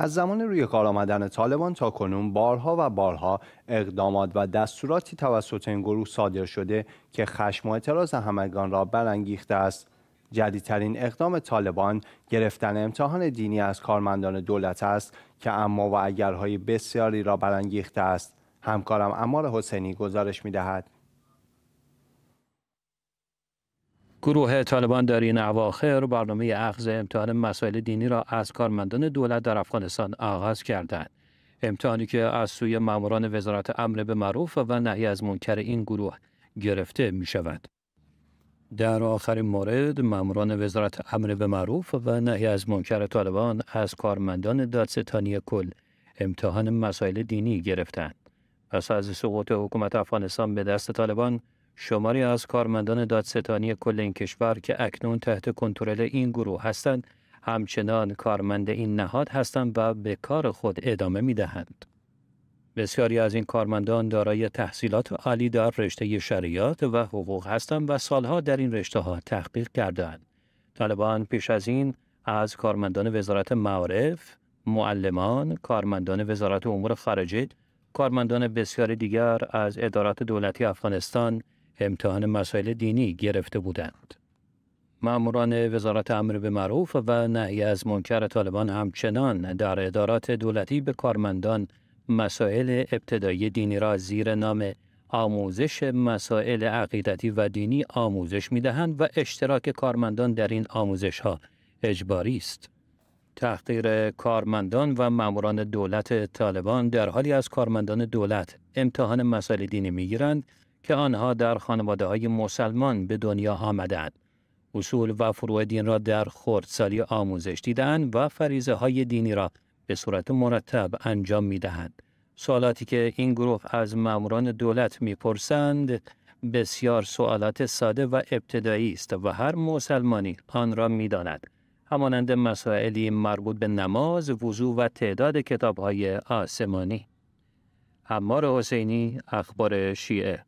از زمان روی کار آمدن طالبان تا کنون بارها و بارها اقدامات و دستوراتی توسط این گروه صادر شده که خشم و اعتراض همگان را برانگیخته است جدیدترین اقدام طالبان گرفتن امتحان دینی از کارمندان دولت است که اما و اگرهای بسیاری را برانگیخته است همکارم امار حسینی گزارش دهد. گروه طالبان در این اواخر برنامه اخذ امتحان مسائل دینی را از کارمندان دولت در افغانستان آغاز کردند. امتحانی که از سوی ماموران وزارت امر به معروف و نهی از منکر این گروه گرفته می شود. در آخرین مورد ماموران وزارت امر به معروف و نهی از منکر طالبان از کارمندان دادستانی کل امتحان مسائل دینی گرفتند. پس از سقوط حکومت افغانستان به دست طالبان شماری از کارمندان دادستانی کل این کشور که اکنون تحت کنترل این گروه هستند همچنان کارمند این نهاد هستند و به کار خود ادامه می دهند. بسیاری از این کارمندان دارای تحصیلات عالی در رشته شریعت و حقوق هستند و سالها در این رشته ها تحقیق کردند. طالبان پیش از این از کارمندان وزارت معارف، معلمان، کارمندان وزارت امور خارجه، کارمندان بسیاری دیگر از ادارات دولتی افغانستان امتحان مسائل دینی گرفته بودند. ماموران وزارت امر به معروف و نهی از منکر طالبان همچنان در ادارات دولتی به کارمندان مسائل ابتدایی دینی را زیر نام آموزش مسائل عقیدتی و دینی آموزش می دهند و اشتراک کارمندان در این آموزش ها اجباری است. تحقیر کارمندان و ماموران دولت طالبان در حالی از کارمندان دولت امتحان مسائل دینی می گیرند که آنها در خانواده های مسلمان به دنیا آمدند. اصول و فروع دین را در سالی آموزش دیدن و فریزه های دینی را به صورت مرتب انجام می دهند. سوالاتی که این گروه از ماموران دولت میپرسند بسیار سوالات ساده و ابتدایی است و هر مسلمانی آن را میداند همانند مسائلی مربوط به نماز وضوع و تعداد کتابهای آسمانی عمار حسینی اخبار شیعه